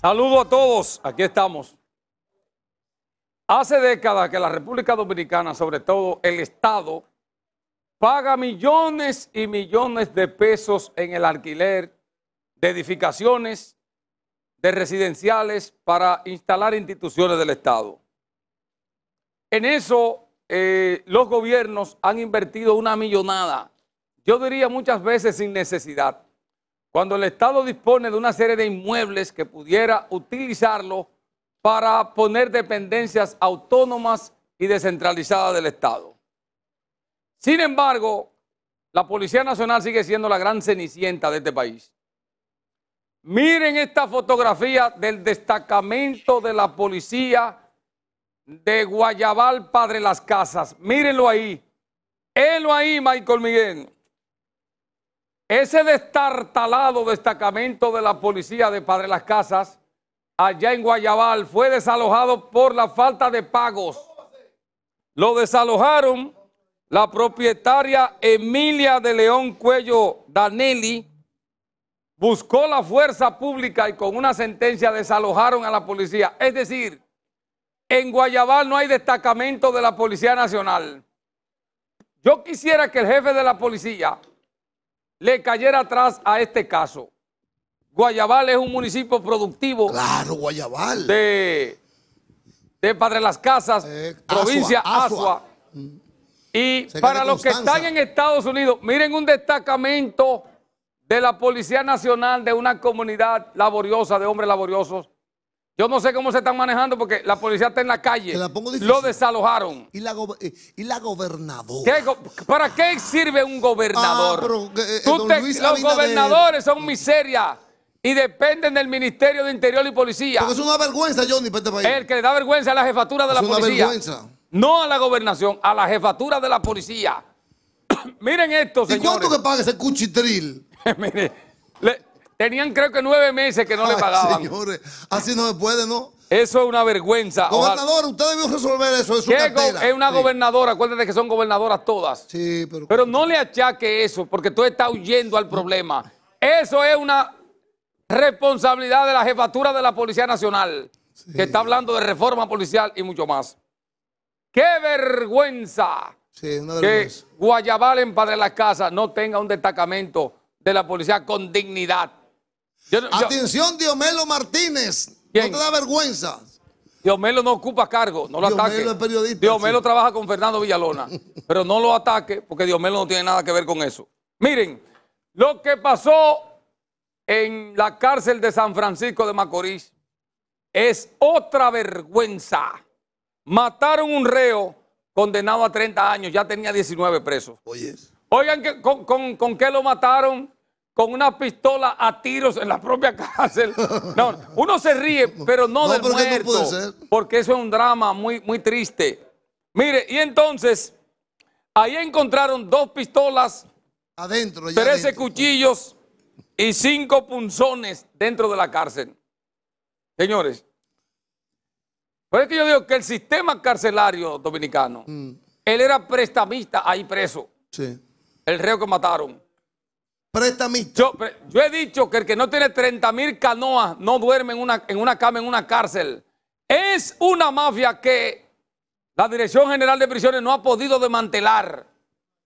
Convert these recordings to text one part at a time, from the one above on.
Saludo a todos, aquí estamos. Hace décadas que la República Dominicana, sobre todo el Estado, paga millones y millones de pesos en el alquiler de edificaciones, de residenciales para instalar instituciones del Estado. En eso eh, los gobiernos han invertido una millonada, yo diría muchas veces sin necesidad cuando el Estado dispone de una serie de inmuebles que pudiera utilizarlo para poner dependencias autónomas y descentralizadas del Estado. Sin embargo, la Policía Nacional sigue siendo la gran cenicienta de este país. Miren esta fotografía del destacamento de la policía de Guayabal Padre Las Casas. Mírenlo ahí. Él ahí, Michael Miguel. Ese destartalado destacamento de la policía de Padre Las Casas, allá en Guayabal, fue desalojado por la falta de pagos. Lo desalojaron la propietaria Emilia de León Cuello Danelli. Buscó la fuerza pública y con una sentencia desalojaron a la policía. Es decir, en Guayabal no hay destacamento de la Policía Nacional. Yo quisiera que el jefe de la policía le cayera atrás a este caso. Guayabal es un municipio productivo. Claro, Guayabal. De, de Padre Las Casas, eh, provincia Asua. Mm. Y para los que están en Estados Unidos, miren un destacamento de la Policía Nacional de una comunidad laboriosa, de hombres laboriosos, yo no sé cómo se están manejando porque la policía está en la calle. Lo desalojaron. ¿Y la, eh, y la gobernadora? ¿Para qué sirve un gobernador? Ah, eh, eh, los gobernadores son miseria y dependen del Ministerio de Interior y Policía. Porque es una vergüenza, Johnny, para este país. El que le da vergüenza a la jefatura de la policía. No a la gobernación, a la jefatura de la policía. Miren esto, señores. ¿Y cuánto que paga ese cuchitril? Mire, Tenían creo que nueve meses que no le pagaban. Señores, así no se puede, ¿no? Eso es una vergüenza. Gobernador, usted debió resolver eso en su cartera. Es una gobernadora, acuérdate que son gobernadoras todas. Sí, pero... Pero no le achaque eso, porque tú estás huyendo al problema. Eso es una responsabilidad de la jefatura de la Policía Nacional, que está hablando de reforma policial y mucho más. ¡Qué vergüenza! Sí, una vergüenza. Que Guayabal en Padre de las Casas no tenga un destacamento de la policía con dignidad. Atención, Diomelo Martínez. No te da vergüenza. Diomelo no ocupa cargo, no lo ataque. Diomelo periodista. Diomelo trabaja con Fernando Villalona, pero no lo ataque porque Diomelo no tiene nada que ver con eso. Miren, lo que pasó en la cárcel de San Francisco de Macorís es otra vergüenza. Mataron un reo condenado a 30 años, ya tenía 19 presos. Oigan, con, ¿con qué lo mataron? con una pistola a tiros en la propia cárcel. uno se ríe, pero no, de del muerto, porque eso es un drama muy, muy triste. Mire, y entonces, ahí encontraron dos pistolas, adentro, 13 cuchillos y cinco punzones dentro de la cárcel. Señores, pero es que yo digo que el sistema carcelario dominicano, mm. él era prestamista ahí preso. Sí. El reo que mataron. Yo, yo, he dicho que el que no tiene 30 mil canoas no duerme en una, en una cama, en una cárcel. Es una mafia que la Dirección General de Prisiones no ha podido desmantelar.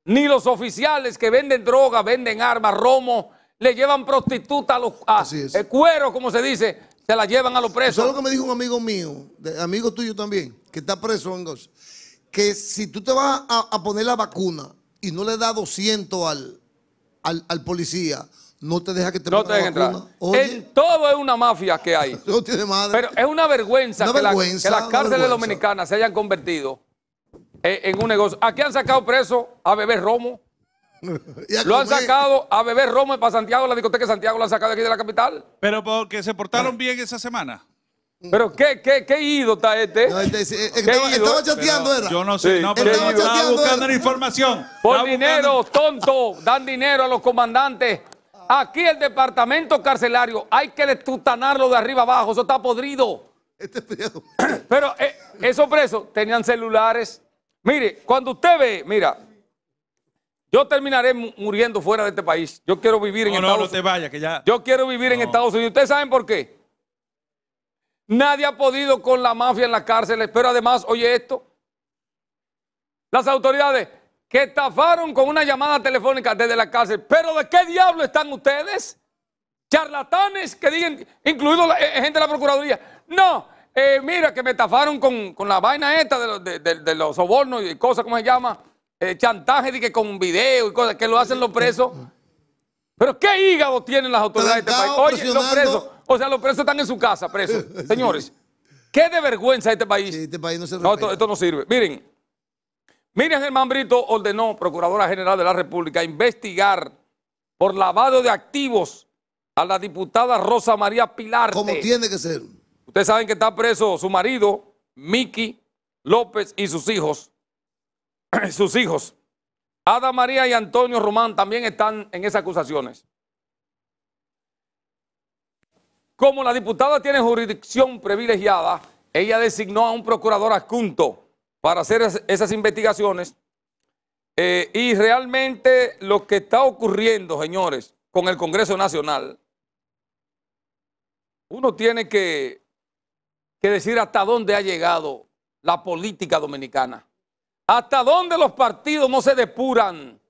Ni los oficiales que venden droga, venden armas, romo, le llevan Prostitutas, a los a, el cuero, como se dice, se la llevan a los presos. Eso es lo que me dijo un amigo mío, amigo tuyo también, que está preso en que si tú te vas a, a poner la vacuna y no le das 200 al, al, policía, no te deja que te No te vacuna. entrar. En todo es una mafia que hay. No tiene Pero es una vergüenza, que, las cárceles dominicanas se hayan convertido en, un negocio. Aquí han sacado preso a beber romo. Lo han sacado a beber romo para Santiago, la usted que Santiago, lo han sacado aquí de la capital. Pero porque se portaron bien esa semana. Pero qué, qué, ido está este. estaba, Yo no sé, no, estaba, buscando la información. Por dinero, tonto, dan dinero a los comandantes. Aquí el departamento carcelario hay que destutanarlo de arriba abajo, eso está podrido. Este Pero eh, esos presos tenían celulares. Mire, cuando usted ve, mira, yo terminaré muriendo fuera de este país. Yo quiero vivir en Estados Unidos. que ya. Yo quiero vivir en Estados Unidos. ¿Ustedes saben por qué? Nadie ha podido con la mafia en la cárcel. pero además, oye esto, las autoridades que estafaron con una llamada telefónica desde la cárcel, pero ¿de qué diablo están ustedes? Charlatanes que digan, incluido la, eh, eh, gente de la Procuraduría, no, eh, mira que me estafaron con, la vaina esta de, los sobornos y cosas, como se llama? chantaje de que con video y cosas, que lo hacen los presos. Pero ¿qué hígado tienen las autoridades de este país? Oye, los presos o sea, los presos están en su casa, presos. Señores, qué de vergüenza este país. este país no se no, esto, no sirve. Miren, Miriam Germán Brito ordenó, Procuradora General de la República, investigar por lavado de activos a la diputada Rosa María Pilar. Como tiene que ser. Ustedes saben que está preso su marido, Miki López, y sus hijos. sus hijos. Ada María y Antonio Román también están en esas acusaciones. Como la diputada tiene jurisdicción privilegiada, ella designó a un procurador adjunto para hacer esas investigaciones. Eh, y realmente lo que está ocurriendo, señores, con el Congreso Nacional, uno tiene que, decir hasta dónde ha llegado la política dominicana, hasta dónde los partidos no se depuran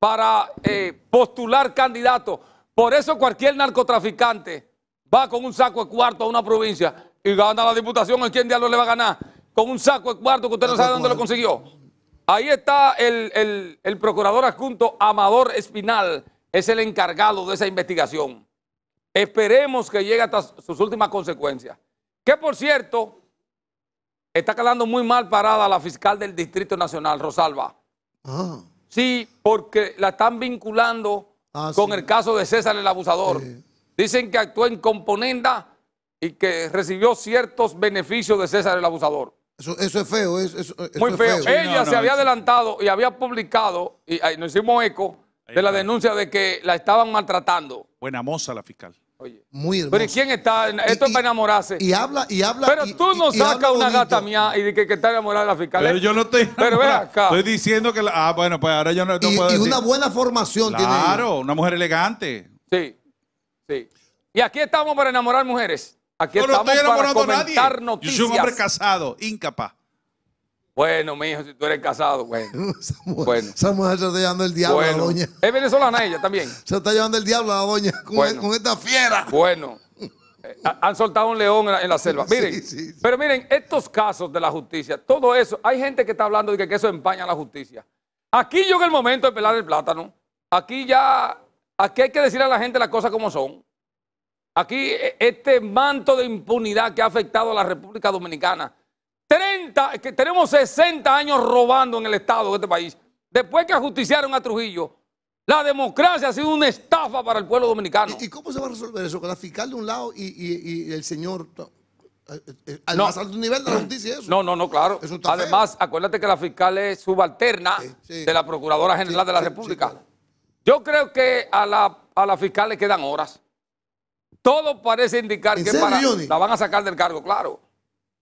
para eh, postular candidatos. Por eso cualquier narcotraficante va con un saco de cuarto a una provincia y gana la diputación, ¿en quién diablo le va a ganar? Con un saco de cuarto que usted no sabe dónde lo consiguió. Ahí está el, procurador adjunto Amador Espinal, es el encargado de esa investigación. Esperemos que llegue hasta sus últimas consecuencias. Que por cierto, está quedando muy mal parada la fiscal del Distrito Nacional, Rosalba. Ah. Sí, porque la están vinculando ah, con el caso de César el abusador. Eh. Dicen que actuó en componenda y que recibió ciertos beneficios de César el abusador. Eso, eso es feo. Eso, eso, Muy feo. Es feo. Ella se había adelantado y había publicado, y nos hicimos eco, de la denuncia de que la estaban maltratando. Buena moza la fiscal. Oye. Muy hermosa. Pero quién está? Esto es para enamorarse. Y habla, y habla. Pero tú no sacas una gata mía y dices que, está enamorada de la fiscal. Pero ¿eh? yo no estoy. Pero ve acá. Estoy diciendo que. La, ah, bueno, pues ahora yo no, estoy. Y una buena formación tiene. Claro, una mujer elegante. Sí. Sí. Y aquí estamos para enamorar mujeres. Aquí estamos para comentar noticias. Yo soy un hombre casado, incapaz. Bueno, mi hijo, si tú eres casado, bueno. bueno. esa mujer se está llevando el diablo a la doña. Es venezolana ella también. se está llevando el diablo a la doña con, esta fiera. Bueno. Eh, han soltado un león en la, selva. Miren, pero miren, estos casos de la justicia, todo eso, hay gente que está hablando de que eso empaña la justicia. Aquí yo en el momento de pelar el plátano, aquí ya Aquí hay que decir a la gente las cosas como son. Aquí e, este manto de impunidad que ha afectado a la República Dominicana. 30, tenemos 60 años robando en el Estado de este país. Después que ajusticiaron a Trujillo, la democracia ha sido una estafa para el pueblo dominicano. ¿Y, cómo se va a resolver eso? Con la fiscal de un lado y, el señor eh, eh, al más alto nivel de la justicia eso. No, no, no, claro. Además, acuérdate que la fiscal es subalterna de la Procuradora General de la República. Yo creo que a la, a fiscal le quedan horas. Todo parece indicar que para, la van a sacar del cargo, claro.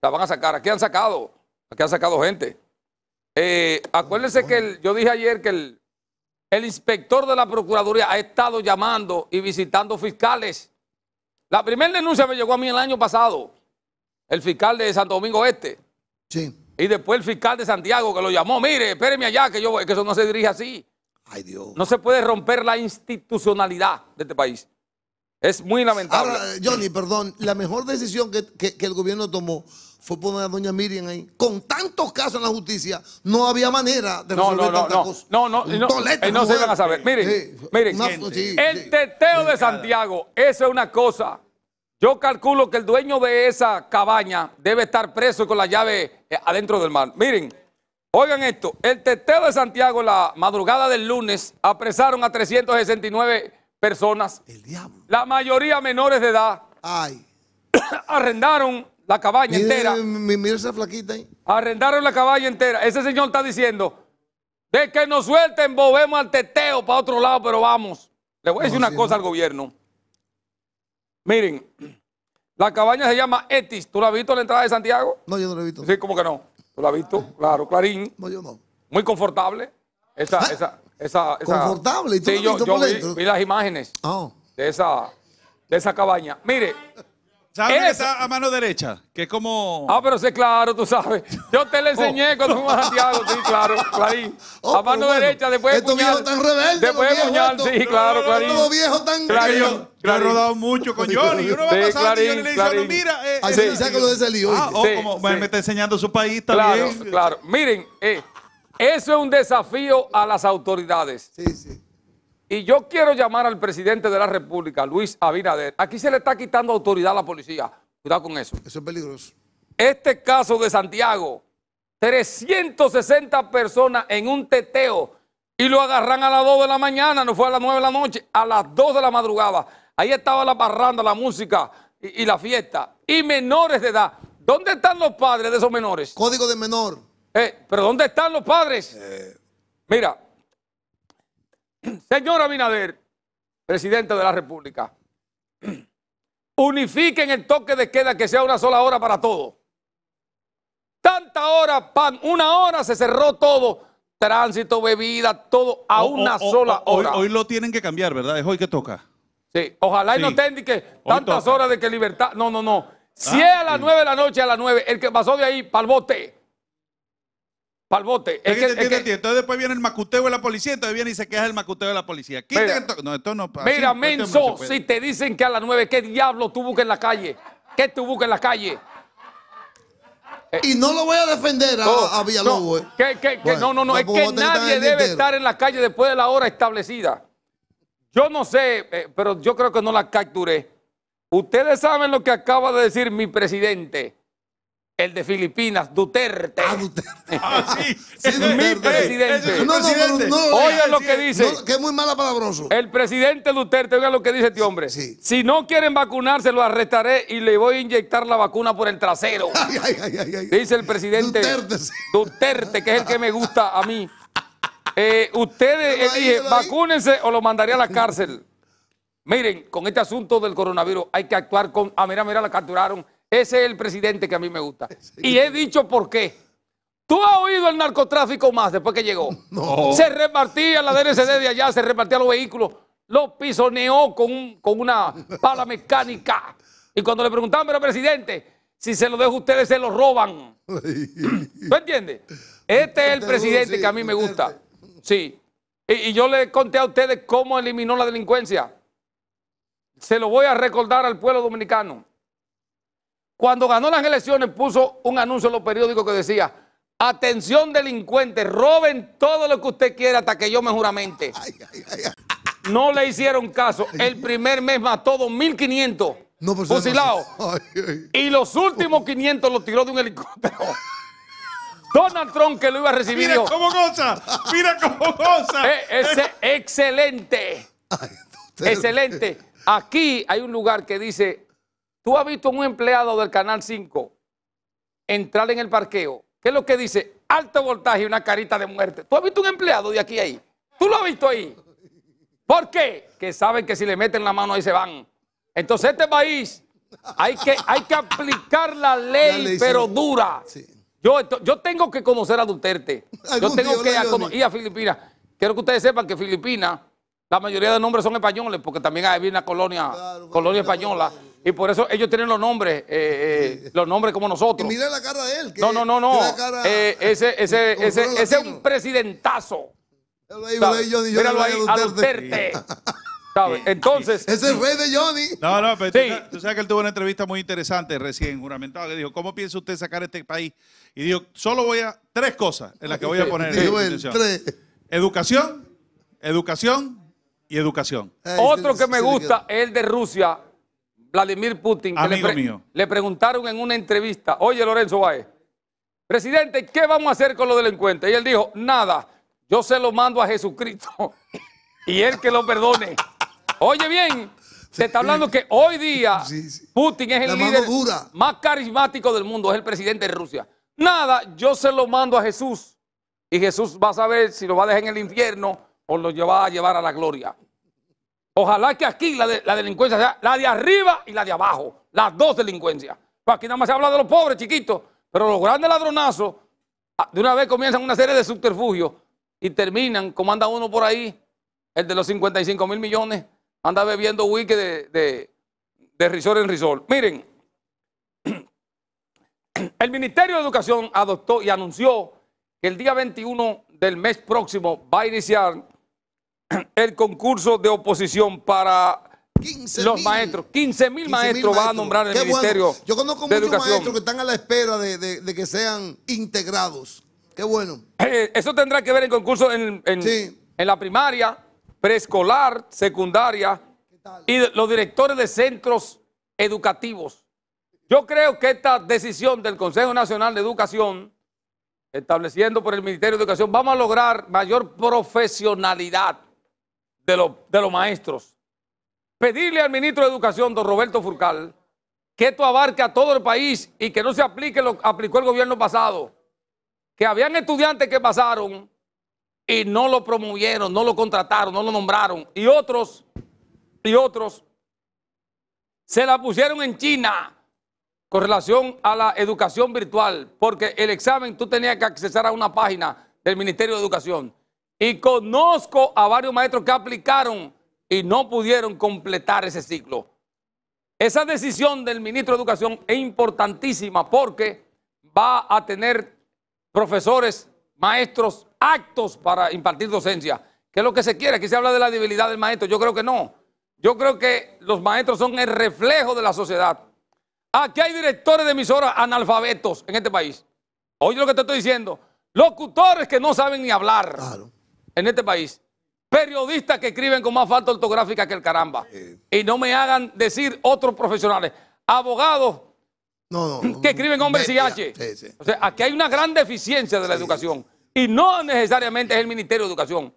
La van a sacar. Aquí han sacado. Aquí han sacado gente. Eh, acuérdense que yo dije ayer que el, inspector de la Procuraduría ha estado llamando y visitando fiscales. La primera denuncia me llegó a mí el año pasado. El fiscal de Santo Domingo Este. Sí. Y después el fiscal de Santiago que lo llamó. Mire, espéreme allá, que, yo, que eso no se dirige así. No se puede romper la institucionalidad de este país. Es muy lamentable. Ahora, Johnny, perdón, la mejor decisión que, el gobierno tomó fue poner a doña Miriam ahí. Con tantos casos en la justicia, no había manera de resolver no, no, tantas no, cosas. No, no, no, eh, no, se iban a este. saber. Miren, miren, el teteo de Santiago, eso es una cosa. Yo calculo que el dueño de esa cabaña debe estar preso con la llave eh, adentro del mar. Miren. Oigan esto, el teteo de Santiago la madrugada del lunes apresaron a 369 personas. El diablo. La mayoría menores de edad. Ay. Arrendaron la cabaña entera. Mira esa flaquita ahí. Arrendaron la cabaña entera. Ese señor está diciendo, de que nos suelten, volvemos al teteo para otro lado, pero vamos. Le voy a decir una cosa al gobierno. Miren, la cabaña se llama Etis. ¿Tú la has visto a la entrada de Santiago? No, yo no la he visto. Sí, ¿cómo que no? ¿Tú la has visto? Claro, Clarín. No, yo no. Muy confortable. Esa, ah, esa, esa, ¿Confortable? ¿Y tú sí, la yo, yo vi, las imágenes ah. de, esa, de esa cabaña. Mire, ¿Sabes que está a mano derecha? Que es como. Ah, pero sé, claro, tú sabes. Yo te lo oh. enseñé con cuando fuimos a Santiago, sí, claro, Clarín. Oh, a pues mano derecha, después de Estos puñal, viejos tan rebeldes. Después de puñal, sí, claro, Clarín. Estos viejos tan. Clarín. Yo, rodado mucho con Johnny. Y uno va sí, pasando Clarín, y le dice, pues mira. Eh, Así de ese lío. Ah, oh, como me está enseñando su país también. Claro, claro. Miren, eh, eso es un desafío a las autoridades. Sí, sí. Y yo quiero llamar al presidente de la República, Luis Abinader. Aquí se le está quitando autoridad a la policía. Cuidado con eso. Eso es peligroso. Este caso de Santiago, 360 personas en un teteo y lo agarran a las 2 de la mañana, no fue a las 9 de la noche, a las 2 de la madrugada. Ahí estaba la barranda, la música y, la fiesta. Y menores de edad. ¿Dónde están los padres de esos menores? Código de menor. Eh, pero ¿dónde están los padres? Eh. Mira, Señor Abinader, presidente de la República, unifiquen el toque de queda que sea una sola hora para todo. Tanta hora, pan, una hora se cerró todo. Tránsito, bebida, todo a oh, una oh, oh, sola hora. Hoy, lo tienen que cambiar, ¿verdad? Es hoy que toca. Sí, ojalá y no tengan que tantas horas de que libertad. No, no, no. Si ah, es a las nueve de la noche, a las 9, el que pasó de ahí, palbote bote. Entonces después viene el macuteo de la policía, entonces viene y se queja el macuteo de la policía. Mira, No, esto no Mira, menso, si te dicen que a las nueve ¿qué diablo tú buscas en la calle? ¿Qué tú buscas en la calle? Eh. y no lo voy a defender a, oh, Villalobos. Eh. No, no, no, no, es que nadie debe estar en la calle después de la hora establecida. Yo no sé, eh, pero yo creo que no la capturé. Ustedes saben lo que acaba de decir mi presidente. El de Filipinas, Duterte. Ah, Duterte. Ah, sí. Mi presidente. oigan lo que dice. que es muy mala palabroso. El presidente Duterte, oigan lo que dice este hombre. Si no quieren vacunarse, lo arrestaré y le voy a inyectar la vacuna por el trasero. dice el presidente Duterte, Duterte, que es el que me gusta a mí. Eh, ustedes, eh, dije, vacúnense o lo mandaré a la cárcel. Miren, con este asunto del coronavirus hay que actuar con... Ah, mira, mira, la capturaron ese es el presidente que a mí me gusta. Y he dicho por qué. ¿Tú has oído el narcotráfico más después que llegó? No. Se repartía la DNCD de allá, se repartía los vehículos, los pisoneó con, una pala mecánica. Y cuando le preguntaban, pero presidente, si se lo dejo a ustedes, se lo roban. ¿Tú entiendes? Este es el este presidente que a mí me este. gusta. Sí. y yo le conté a ustedes cómo eliminó la delincuencia. Se lo voy a recordar al pueblo dominicano. Cuando ganó las elecciones puso un anuncio en los periódicos que decía, atención delincuentes, roben todo lo que usted quiera hasta que yo me juramente. no le hicieron caso. El primer mes mató 2.500 no, fusilados. y los últimos 500 los tiró de un helicóptero. Donald Trump que lo iba a recibir. Mira cómo goza, mira cómo goza. Eh, es, excelente. excelente. Aquí hay un lugar que dice Tú has visto un empleado del Canal 5 entrar en el parqueo. ¿Qué es lo que dice? Alto voltaje y una carita de muerte. ¿Tú has visto un empleado de aquí ahí? ¿Tú lo has visto ahí? ¿Por qué? Que saben que si le meten la mano ahí se van. Entonces este país hay que, hay que aplicar la ley, pero dura. Yo, yo tengo que conocer a Duterte. Yo tengo que ir a Filipinas. Quiero que ustedes sepan que Filipinas, la mayoría de nombres son españoles, porque también hay una colonia, colonia española. Y por eso ellos tienen los nombres, eh, eh, los nombres como nosotros. Y mira la cara de él. no, no, no, no. Eh, ese ese, ese, ese es un presidentazo. Míralo ahí, a Duterte. Entonces. Ese es el rey de Johnny. No, no, pero tú, sabes que él tuvo una entrevista muy interesante recién, juramentado, que dijo: ¿Cómo piensa usted sacar este país? Y dijo: Solo voy a. Tres cosas en las que voy a poner. tres. Educación, educación y educación. Otro que me gusta es el de Rusia, Vladimir Putin. le preguntaron en una entrevista, oye Lorenzo Baez, presidente, ¿qué vamos a hacer con los delincuentes? Y él dijo, nada, yo se lo mando a Jesucristo y él que lo perdone. Oye bien, se está hablando que hoy día Putin es el líder más carismático del mundo, es el presidente de Rusia. Nada, yo se lo mando a Jesús y Jesús va a saber si lo va a dejar en el infierno o lo va a llevar a la gloria. Ojalá que aquí la, delincuencia sea la de arriba y la de abajo, las dos delincuencias. Pues aquí nada más se habla de los pobres, chiquitos, pero los grandes ladronazos ah, de una vez comienzan una serie de subterfugios y terminan, como anda uno por ahí, el de los 55 mil millones, anda bebiendo wiki de, de, de risor en risor. Miren, el Ministerio de Educación adoptó y anunció que el día 21 del mes próximo va a iniciar el concurso de oposición para los maestros. 15 mil maestros, va a nombrar el Ministerio Yo conozco muchos maestros que están a la espera de, que sean integrados. Qué bueno. Eh, eso tendrá que ver en concurso en la primaria, preescolar, secundaria y los directores de centros educativos. Yo creo que esta decisión del Consejo Nacional de Educación, estableciendo por el Ministerio de Educación, vamos a lograr mayor profesionalidad de, de los maestros. Pedirle al ministro de Educación, don Roberto Furcal, que esto abarque a todo el país y que no se aplique lo que aplicó el gobierno pasado. Que habían estudiantes que pasaron y no lo promovieron, no lo contrataron, no lo nombraron. Y otros, y otros, se la pusieron en China con relación a la educación virtual, porque el examen tú tenías que accesar a una página del Ministerio de Educación. Y conozco a varios maestros que aplicaron y no pudieron completar ese ciclo. Esa decisión del ministro de Educación es importantísima porque va a tener profesores, maestros actos para impartir docencia, ¿Qué es lo que se quiere. Aquí se habla de la debilidad del maestro. Yo creo que no. Yo creo que los maestros son el reflejo de la sociedad. Aquí hay directores de emisoras analfabetos en este país. Oye lo que te estoy diciendo. Locutores que no saben ni hablar. Claro en este país periodistas que escriben con más falta ortográfica que el caramba. Y no me hagan decir otros profesionales, abogados que escriben hombres y H. O sea, aquí hay una gran deficiencia de la educación. Y no necesariamente es el Ministerio de Educación.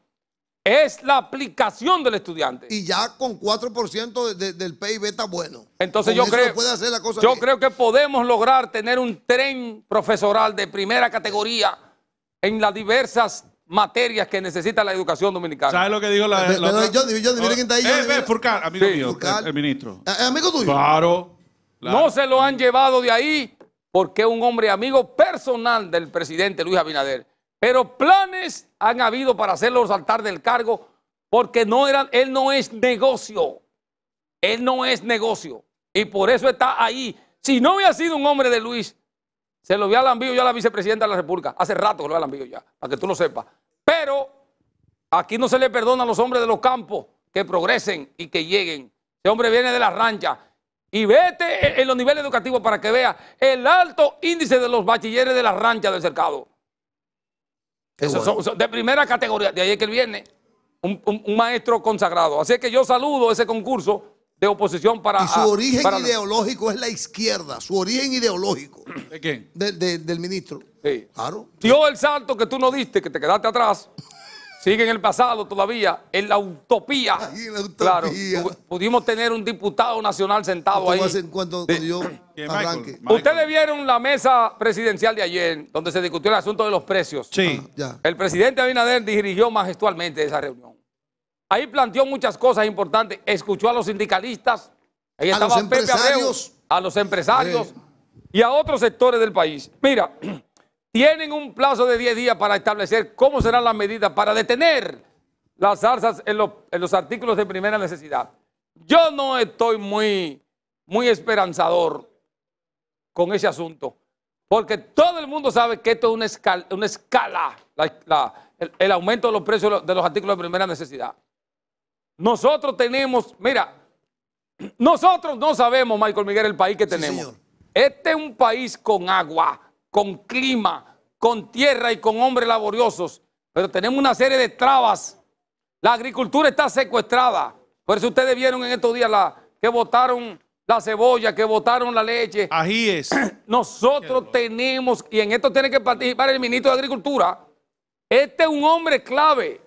Es la aplicación del estudiante. Y ya con 4% del PIB está bueno. Entonces yo creo, yo creo que podemos lograr tener un tren profesoral de primera categoría en las diversas materias que necesita la educación dominicana. ¿Sabes lo que dijo la, ahí. amigo El, ministro. Eh, eh, amigo tuyo? Claro, No se lo han llevado de ahí porque es un hombre amigo personal del presidente Luis Abinader. Pero planes han habido para hacerlo saltar del cargo porque no eran, él no es negocio. Él no es negocio. Y por eso está ahí. Si no hubiera sido un hombre de Luis, se lo al ambío ya a la vicepresidenta de la República. Hace rato que lo al ambío ya, para que tú lo sepas. Pero aquí no se le perdona a los hombres de los campos que progresen y que lleguen. Ese hombre viene de la rancha. Y vete en los niveles educativos para que vea el alto índice de los bachilleres de la rancha del cercado. de primera categoría, de ahí es que él viene. un maestro consagrado. Así que yo saludo ese concurso de oposición para... Y su origen ideológico es la izquierda, su origen ideológico. ¿De quién? del ministro. Sí. Claro. Dio el salto que tú no diste, que te quedaste atrás. Sigue en el pasado todavía, en la utopía. Ahí en la utopía. Claro, pudimos tener un diputado nacional sentado ahí. cuando yo arranque. Ustedes vieron la mesa presidencial de ayer, donde se discutió el asunto de los precios. Sí. Ah, el presidente Abinader dirigió majestualmente esa reunión. Ahí planteó muchas cosas importantes. Escuchó a los sindicalistas. a los empresarios. a los empresarios y a otros sectores del país. Mira, tienen un plazo de 10 días para establecer cómo serán las medidas para detener las alzas en los, artículos de primera necesidad. Yo no estoy muy, muy esperanzador con ese asunto, porque todo el mundo sabe que esto es una escala, el aumento de los precios de los artículos de primera necesidad. Nosotros tenemos, mira, nosotros no sabemos, Michael Miguel, el país que tenemos. este es un país con agua, con clima, con tierra y con hombres laboriosos, pero tenemos una serie de trabas. La agricultura está secuestrada. Por eso ustedes vieron en estos días la, que votaron la cebolla, que votaron la leche. Ahí es. Nosotros tenemos, y en esto tiene que participar el ministro de Agricultura, este es un hombre clave.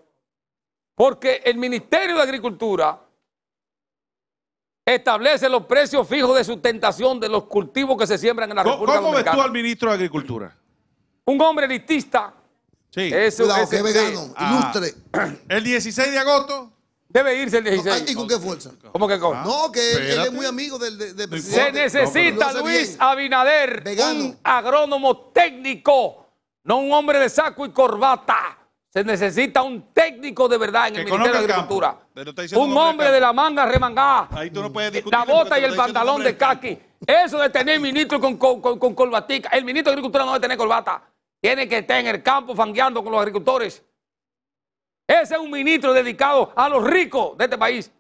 Porque el Ministerio de Agricultura establece los precios fijos de sustentación de los cultivos que se siembran en la República ¿Cómo Dominicana. ¿Cómo ves tú al ministro de Agricultura? Un hombre elitista. Sí. Eso, Cuidado, que es vegano, ilustre. Ah. El 16 de agosto. Debe irse el 16. ¿Y con qué fuerza? ¿Cómo que con? no, que él, es muy amigo del, presidente. Se necesita Luis Abinader, un agrónomo técnico, no un hombre de saco y corbata se necesita un técnico de verdad en el Ministerio de Agricultura. Un hombre de la manga remangada. Ahí la bota y el pantalón de caqui. Eso de tener ministro con, con, con, El ministro de Agricultura no debe tener colbata Tiene que estar en el campo fangueando con los agricultores. Ese es un ministro dedicado a los ricos de este país.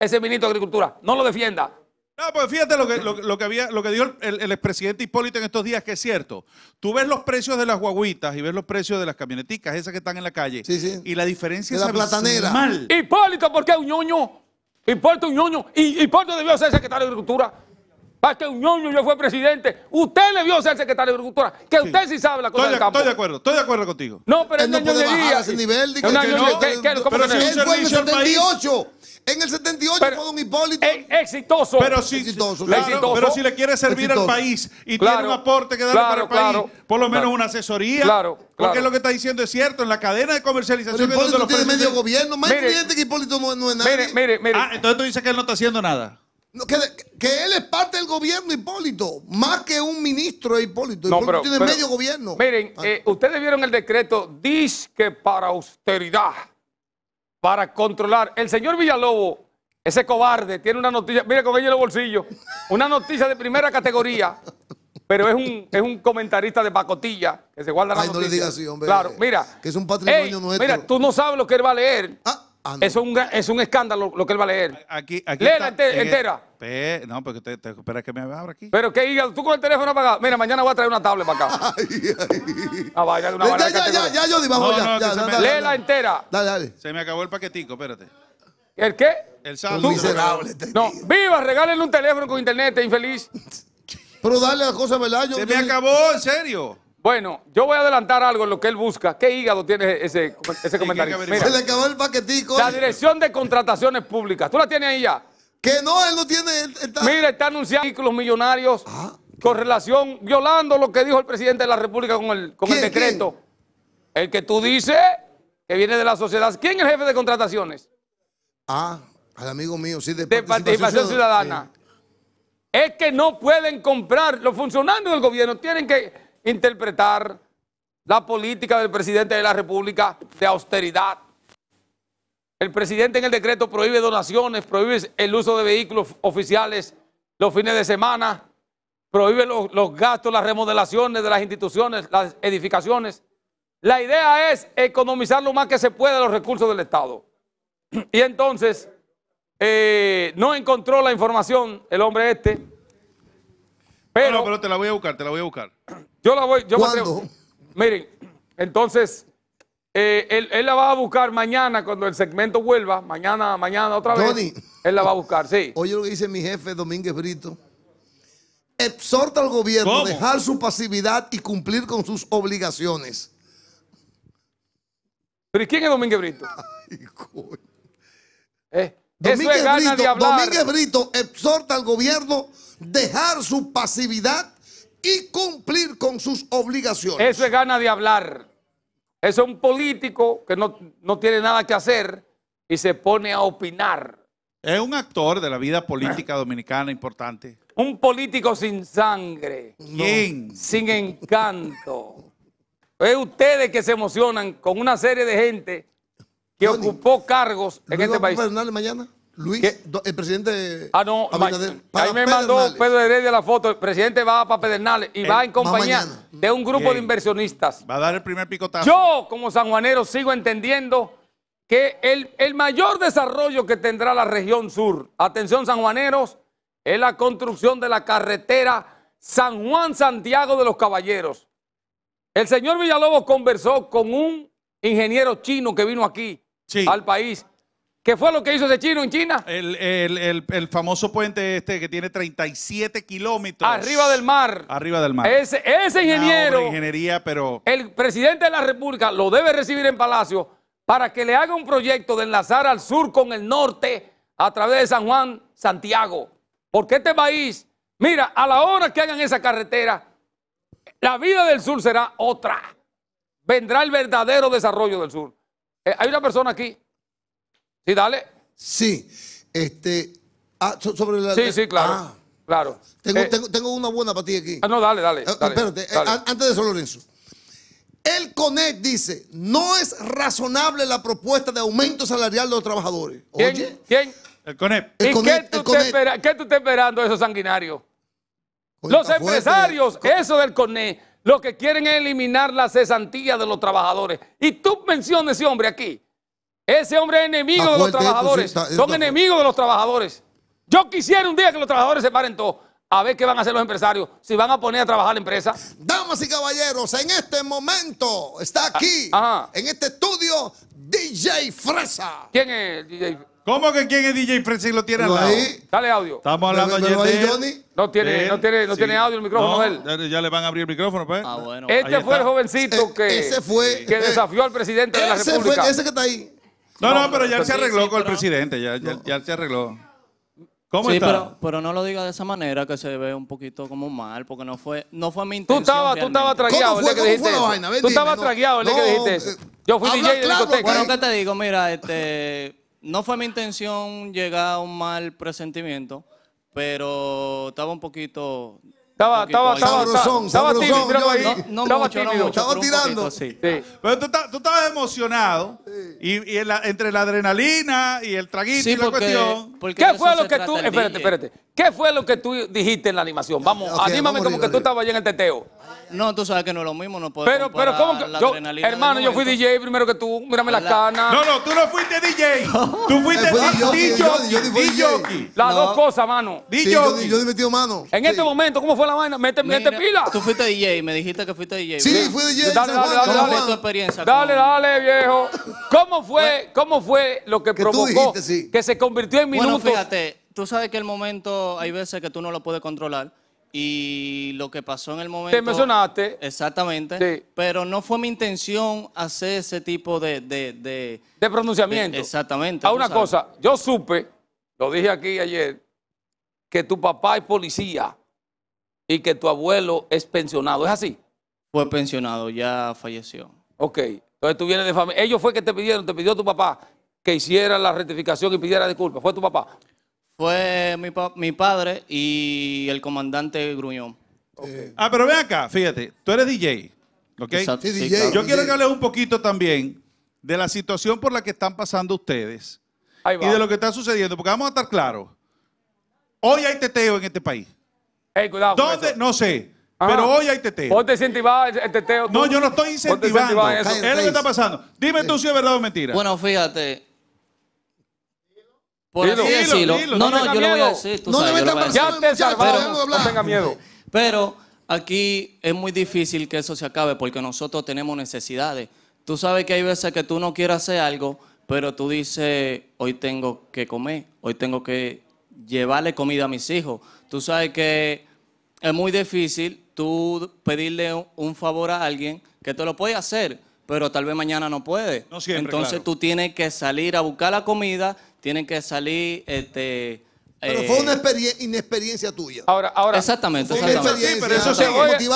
Ese ministro de Agricultura. No lo defienda. No, pues fíjate lo que, lo, que, había, lo que dijo el, el, expresidente Hipólito en estos días, que es cierto. Tú ves los precios de las guaguitas y ves los precios de las camioneticas, esas que están en la calle. Sí, sí. Y la diferencia de es la platanera. Mal. Hipólito, ¿por qué un ñoño? Hipólito un ñoño. Y Hipólito debió ser secretario de Agricultura. Para que un ñoño yo fue presidente. Usted le vio ser secretario de Agricultura. Que usted sí sabe la cosa estoy, del campo. Estoy de acuerdo, estoy de acuerdo contigo. No, pero él no puede bajar ese nivel. Que, que, que, no, que, que, pero, pero si un servicio al país. En el 78 fue don Hipólito. E, exitoso. Pero si, exitoso, Pero si le quiere servir al país y tiene un aporte que darle para el país, por lo menos una asesoría. Porque lo que está diciendo es cierto, en la cadena de comercialización. Pero Hipólito tiene medio gobierno. Más evidente que Hipólito no, es nada. Mire, mire, mire. Ah, entonces tú dices que él no está haciendo nada. que, él es parte del gobierno, Hipólito, más que un ministro de Hipólito. Hipólito tiene medio gobierno. Miren, eh, ah. ustedes vieron el decreto, dice que para austeridad para controlar. El señor Villalobo, ese cobarde, tiene una noticia, mira con ella en el bolsillo, una noticia de primera categoría, pero es un, es un comentarista de pacotilla que se guarda la Ay, noticia. no digas Claro, mira. Que es un patrimonio nuestro. Mira, tú no sabes lo que él va a leer. Ah. Ah, es un, es un escándalo lo que él va a leer. Aquí, aquí Léela entera. no, porque te, espera que me abra aquí. Pero que diga, tú con el teléfono apagado. Mira, mañana voy a traer una tablet para acá. Ay, ah, vaya, una ya, ya, ya, ya, yo ya. Léela entera. Dale, dale. Se me acabó el paquetico, espérate. ¿El qué? El saldo. miserable. No, viva, regálenle un teléfono con internet, infeliz. Pero dale la cosa ¿verdad? se me acabó, en serio. Bueno, yo voy a adelantar algo en lo que él busca. ¿Qué hígado tiene ese, comentario? Se le acabó el paquetico. La Dirección de Contrataciones Públicas. ¿Tú la tienes ahí ya? Que no, él no tiene... Mira, está anunciando los millonarios ah. con relación, violando lo que dijo el presidente de la República con el, decreto. El que tú dices que viene de la sociedad. ¿Quién es el jefe de contrataciones? Ah, el amigo mío, sí, de, participación, ciudadana. Es que no pueden comprar, los funcionarios del gobierno tienen que interpretar la política del presidente de la República de austeridad. El presidente en el decreto prohíbe donaciones, prohíbe el uso de vehículos oficiales los fines de semana, prohíbe los, gastos, las remodelaciones de las instituciones, las edificaciones. La idea es economizar lo más que se pueda los recursos del Estado. Y entonces, eh, no encontró la información el hombre este. Pero, pero te la voy a buscar, te la voy a buscar. Yo la voy, yo ¿Cuándo? Miren, entonces, eh, él, la va a buscar mañana cuando el segmento vuelva, mañana, mañana otra vez. Tony, él la va a buscar, sí. Oye lo que dice mi jefe, Domínguez Brito. Exhorta al gobierno dejar su pasividad y cumplir con sus obligaciones. ¿Pero quién es Domínguez Brito? Ay, eh, Domínguez, Brito, Domínguez Brito exhorta al gobierno dejar su pasividad y cumplir con sus obligaciones. Eso es gana de hablar. es un político que no, tiene nada que hacer y se pone a opinar. Es un actor de la vida política dominicana importante. Un político sin sangre. Sin encanto. es ustedes que se emocionan con una serie de gente que ocupó cargos en este país. mañana? Luis, el presidente. Ah, no, ahí me mandó Pedro Heredia la foto. El presidente va a Pedernales y eh, va en compañía de un grupo de inversionistas. Va a dar el primer picotazo. Yo, como sanjuanero, sigo entendiendo que el, mayor desarrollo que tendrá la región sur, atención sanjuaneros, es la construcción de la carretera San Juan-Santiago de los Caballeros. El señor Villalobos conversó con un ingeniero chino que vino aquí al país ¿Qué fue lo que hizo ese chino en China? El, famoso puente este que tiene 37 kilómetros. Arriba del mar. Arriba del mar. Ese, ingeniero. ingeniería, pero. El presidente de la República lo debe recibir en Palacio para que le haga un proyecto de enlazar al sur con el norte a través de San Juan, Santiago. Porque este país, mira, a la hora que hagan esa carretera, la vida del sur será otra. Vendrá el verdadero desarrollo del sur. Eh, hay una persona aquí Sí, dale. Sí. Este, ah, sobre la... Sí, sí, claro. Ah. Claro. Eh, tengo, una buena para ti aquí. ah, no, dale, dale. Eh, eh, antes de eso, Lorenzo. El CONET dice, no es razonable la propuesta de aumento salarial de los trabajadores. ¿Quién? ¿Quién? El CONEP. qué tú, estás esperando, esos sanguinario? Los empresarios, eso del CONET, lo que quieren es eliminar la cesantía de los trabajadores. Y tú mencionas ese hombre aquí, ese hombre es enemigo de los trabajadores. Son enemigos de los trabajadores. Yo quisiera un día que los trabajadores se paren todos. A ver qué van a hacer los empresarios, si van a poner a trabajar la empresa. Damas y caballeros, en este momento está ah, aquí, en este estudio, DJ Fresa. ¿Quién es DJ Fresa? ¿Cómo que quién es DJ Fresa y lo tiene al lado? Ahí. Dale audio. Estamos hablando de Johnny? No tiene, no tiene, no tiene audio el micrófono él. Ya le van a abrir el micrófono, pues. Ah, este fue el jovencito eh, que, eh, desafió al presidente de la República. Fue, ese que está ahí. No, no, pero ya se arregló con el presidente, ya, ya, ya se arregló. ¿Cómo sí, Pero, no lo digas de esa manera que se ve un poquito como mal, porque no fue, mi intención. Tú estabas, tú estabas que dijiste tú estabas Yo fui DJ claro, la discoteca. Bueno, ¿qué te digo? Mira, este, no fue mi intención llegar a un mal presentimiento, pero estaba un poquito estaba, estaba, estaba, estaba, tímido, estaba tímido. estaba tirando. Pero tú, estabas emocionado y, entre la adrenalina y el traguito y la cuestión. ¿Qué fue lo que tú, espérate, espérate, qué fue lo que tú dijiste en la animación? Vamos, anímame como que tú estabas allá en el teteo. No, tú sabes que no es lo mismo, no puedo Pero, pero, ¿cómo que? hermano, yo fui DJ primero que tú, mírame las canas. No, no, tú no fuiste DJ. Tú fuiste DJ, DJ, DJ. Las dos cosas, mano. Sí, yo, yo metido mano. En este momento, ¿cómo fue la vaina? Mete, pila. Tú fuiste DJ, me dijiste que fuiste DJ. Sí, fui DJ. Dale, dale, dale, dale, tu experiencia? Dale, dale, viejo. ¿Cómo fue, cómo fue lo que, provocó que se convirtió en Bueno, fíjate, tú sabes que el momento hay veces que tú no lo puedes controlar y lo que pasó en el momento... Te mencionaste. Exactamente. Pero no fue mi intención hacer ese tipo de... De, pronunciamiento. exactamente. A ah, una cosa, yo supe, lo dije aquí ayer, que tu papá es policía y que tu abuelo es pensionado. ¿Es así? Fue pensionado, ya falleció. Ok. Entonces tú vienes de familia. Ellos fue que te pidieron, te pidió tu papá que hiciera la rectificación y pidiera disculpas. ¿Fue tu papá? Fue mi, mi padre y el comandante Gruñón. Ah, pero ven acá, fíjate, tú eres DJ, ¿ok? sí, DJ, Yo quiero que hables un poquito también de la situación por la que están pasando ustedes y de lo que está sucediendo, porque vamos a estar claros. Hoy hay teteo en este país. Hey, cuidado. ¿Dónde? No sé. Pero hoy hay teteo. Vos te incentivás el teteo. No, yo no estoy incentivando. Es lo que está pasando. Dime tú si es verdad o mentira. Bueno, fíjate, por así decirlo. no, no, yo lo voy a decir. Tú sabes, yo Ya te salvaron, no tenga miedo. Pero aquí es muy difícil que eso se acabe porque nosotros tenemos necesidades. Tú sabes que hay veces que tú no quieres hacer algo, pero tú dices, hoy tengo que comer, hoy tengo que llevarle comida a mis hijos. Tú sabes que es muy difícil tú pedirle un favor a alguien que te lo puede hacer, pero tal vez mañana no puede. No siempre, Entonces tú tienes que salir a buscar la comida tienen que salir este, pero fue una eh, inexperiencia tuya. Ahora, ahora. Exactamente, exactamente. pero eso se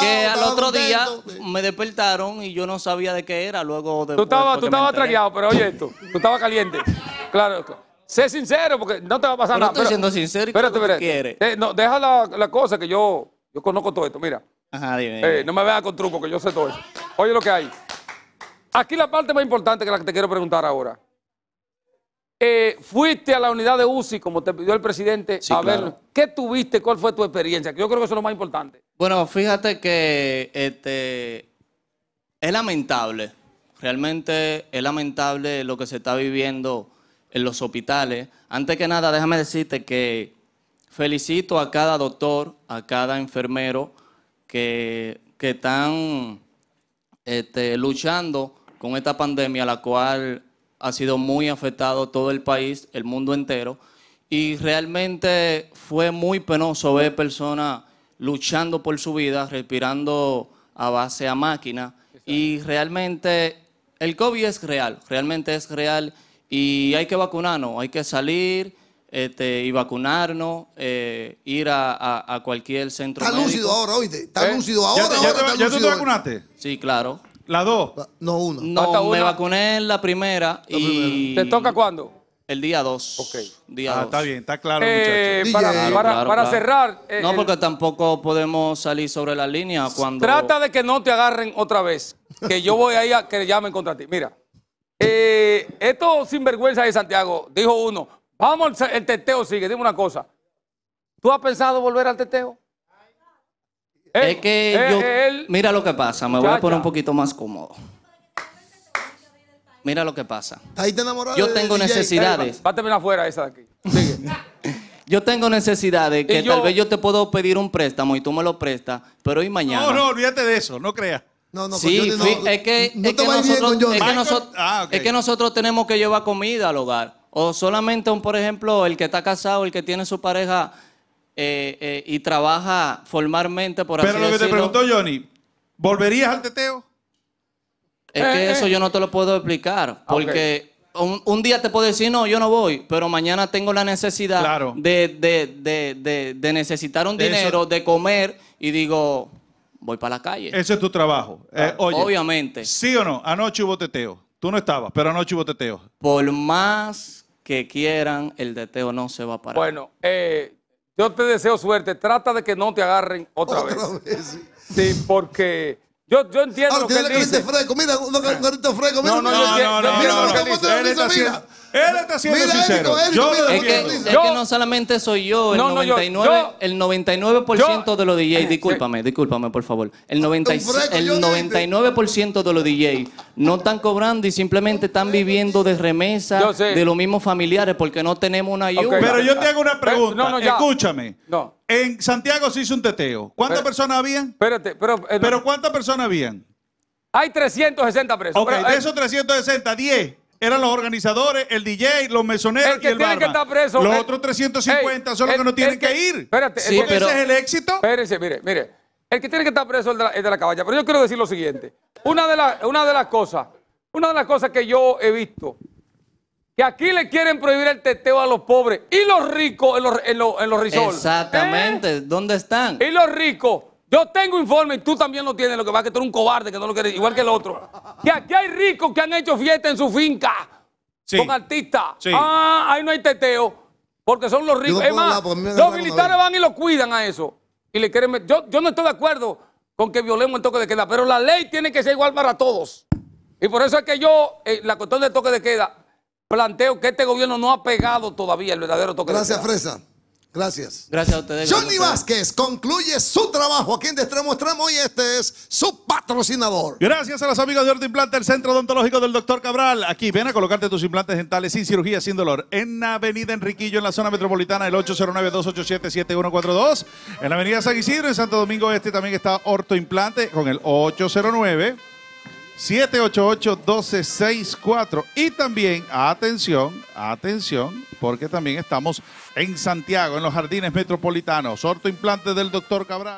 Que al otro día me despertaron y yo no sabía de qué era. Luego de. Tú estabas tú estaba traqueado, pero oye esto. Tú estabas caliente. Claro. Sé sincero porque no te va a pasar pero nada. Estoy siendo sincero espérate, espérate. Quieres. Eh, no, deja la, cosa que yo, yo conozco todo esto. Mira. Ajá, dime. Eh, no me veas con truco que yo sé todo esto Oye lo que hay. Aquí la parte más importante que la que te quiero preguntar ahora. Eh, fuiste a la unidad de UCI, como te pidió el presidente, a ver qué tuviste, cuál fue tu experiencia, que yo creo que eso es lo más importante. Bueno, fíjate que este, es lamentable, realmente es lamentable lo que se está viviendo en los hospitales. Antes que nada, déjame decirte que felicito a cada doctor, a cada enfermero que, están este, luchando con esta pandemia, la cual ha sido muy afectado todo el país, el mundo entero, y realmente fue muy penoso ver personas luchando por su vida, respirando a base a máquina, y realmente el COVID es real, realmente es real, y hay que vacunarnos, hay que salir. Este, y vacunarnos, eh, ir a, cualquier centro. Está lúcido ahora, oíste. Está ¿Eh? lúcido ahora. ¿Ya, te vacunaste? Sí, claro. ¿La dos? Ah, no, uno No, me vacuné en la primera y... ¿Te toca cuándo? El día dos Ok. Día ah, está bien, está claro, eh, muchachos. Para, cerrar. Eh, no, porque tampoco podemos salir sobre la línea cuando. Trata de que no te agarren otra vez. Que yo voy ahí a que llamen contra ti. Mira. Eh, esto sinvergüenza de Santiago, dijo uno. Vamos, el teteo sigue. Dime una cosa. ¿Tú has pensado volver al teteo? es que eh, yo. mira lo que pasa, me voy a poner un poquito más cómodo. Mira lo que pasa. yo tengo necesidades. afuera esa de aquí. yo tengo necesidades que tal vez yo te puedo pedir un préstamo y tú me lo prestas, pero hoy mañana. No, no, olvídate de eso, no creas. No, no, sí, no, es que, no es, que nosotros, es, que tenemos que llevar comida al hogar. O solamente, un, por ejemplo, el que está casado, el que tiene su pareja eh, eh, y trabaja formalmente por Pero lo que te preguntó Johnny, ¿volverías al teteo? Es que eh, eso yo no te lo puedo explicar, ah, porque un, día te puedo decir, no, yo no voy, pero mañana tengo la necesidad de, de, necesitar un dinero, de comer, y digo, voy para la calle. Ese es tu trabajo. Ah, obviamente. Sí o no, anoche hubo teteo. Tú no estabas, pero anoche hubo teteo. Por más que quieran, el teteo no se va a parar. Bueno, eh, yo te deseo suerte. Trata de que no te agarren otra, ¿Otra vez. vez sí. porque yo, yo entiendo Ahora, lo que él dice. Fresco. Mira, un carrito fresco. Mira, no, no, no, yo, no, no, mira, no, no, no, no, Él está haciendo, él está siendo mira, sincero. Él, yo mira, es, que, es que no solamente soy yo, el no, 99, yo, el 99% yo, de los DJs, discúlpame, discúlpame, por favor. El, 90, el 99% de los DJs no están cobrando y simplemente están viviendo de remesa, de los mismos familiares porque no tenemos una ayuda. Pero yo te hago una pregunta. Escúchame. En Santiago se hizo un teteo. ¿Cuántas personas habían? Espérate, pero. Eh, pero ¿cuántas personas habían? Hay 360 presos. Ok, de eh, esos 360, 10 eran los organizadores, el DJ, los mesoneros el que y el tiene que estar preso. Los eh, otros 350 son los que no tienen que, ir. Espérate, porque ese es el éxito. Espérense, mire, mire. El que tiene que estar preso es de la, de la caballa. Pero yo quiero decir lo siguiente. Una de, una de las cosas, una de las cosas que yo he visto, que aquí le quieren prohibir el teteo a los pobres y los ricos en los, en Exactamente. ¿Eh? ¿Dónde están? Y los ricos. Yo tengo informe y tú también lo tienes, lo que va a que tú eres un cobarde que no lo quieres, igual que el otro. Que aquí hay ricos que han hecho fiesta en su finca con artistas. Ah, ahí no hay teteo, porque son los ricos. es más, los militares van y los cuidan a eso y le quieren Yo, yo no estoy de acuerdo con que violemos el toque de queda, pero la ley tiene que ser igual para todos. Y por eso es que yo, eh, la cuestión del toque de queda, planteo que este gobierno no ha pegado todavía el verdadero toque de queda. Gracias, Fresa. Gracias. Gracias a ustedes. Johnny Vázquez concluye su trabajo aquí en Destremo Extremo y este es su patrocinador. Gracias a los amigos de Orto Implante, el centro odontológico del doctor Cabral. Aquí ven a colocarte tus implantes dentales sin cirugía, sin dolor. En la Avenida Enriquillo, en la zona metropolitana, el 809-287-7142. En la Avenida San Isidro, en Santo Domingo Este, también está Orto Implante con el 809. 788-1264. Y también, atención, atención, porque también estamos en Santiago, en los jardines metropolitanos. sorto implante del doctor Cabral.